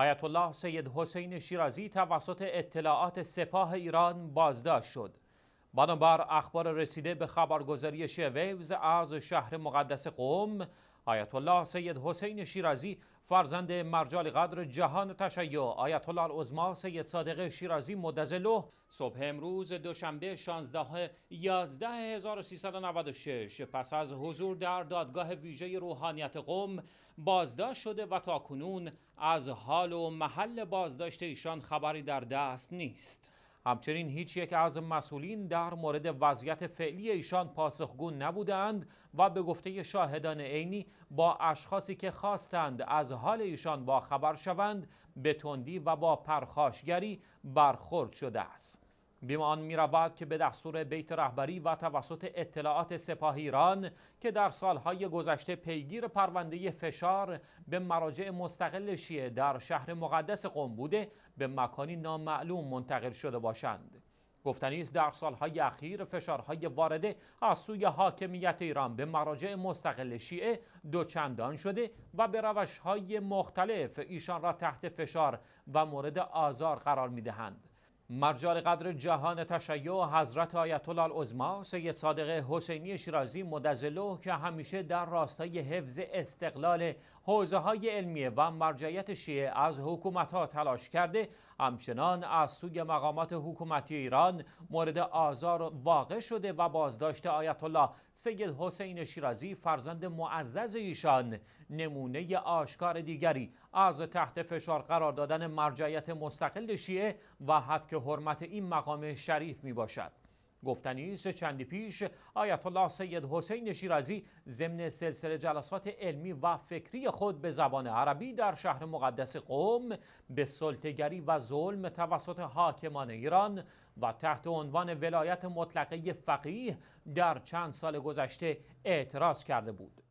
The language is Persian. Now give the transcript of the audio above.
آیت الله سید حسین شیرازی توسط اطلاعات سپاه ایران بازداشت شد. بنابر اخبار رسیده به خبرگزاری ویوز از شهر مقدس قوم آیت الله سید حسین شیرازی فرزند مرجال قدر جهان تشیع آیت الله العظما سید صادق شیرازی مدزلو صبح امروز دوشنبه 16 11 1396 پس از حضور در دادگاه ویژه روحانیت قوم بازداشت شده و تاکنون از حال و محل بازداشت ایشان خبری در دست نیست همچنین هیچ یک از مسئولین در مورد وضعیت فعلی ایشان پاسخگو نبودند و به گفته شاهدان عینی با اشخاصی که خواستند از حال ایشان با خبر شوند به تندی و با پرخاشگری برخورد شده است. بیمان آن می که به دستور بیت رهبری و توسط اطلاعات سپاه ایران که در سالهای گذشته پیگیر پرونده فشار به مراجع مستقل شیعه در شهر مقدس قم بوده به مکانی نامعلوم منتقل شده باشند گفتنی است در سالهای اخیر فشارهای وارده از سوی حاکمیت ایران به مراجع مستقل شیعه دوچندان شده و به روشهای مختلف ایشان را تحت فشار و مورد آزار قرار دهند مرجال قدر جهان تشیع حضرت آیت الله العظما سید صادق حسینی شیرازی مدزلو که همیشه در راستای حفظ استقلال حوزه های علمیه و مرجعیت شیعه از حکومت ها تلاش کرده همچنان از سوی مقامات حکومتی ایران مورد آزار واقع شده و بازداشت آیت الله سید حسین شیرازی فرزند معزز ایشان نمونه آشکار دیگری از تحت فشار قرار دادن مرجعیت مستقل شیعه و حد حرمت این مقام شریف می باشد گفتنی است چندی پیش آیت الله سید حسین شیرازی ضمن سلسله جلسات علمی و فکری خود به زبان عربی در شهر مقدس قوم به سلطگری و ظلم توسط حاکمان ایران و تحت عنوان ولایت مطلقه فقیه در چند سال گذشته اعتراض کرده بود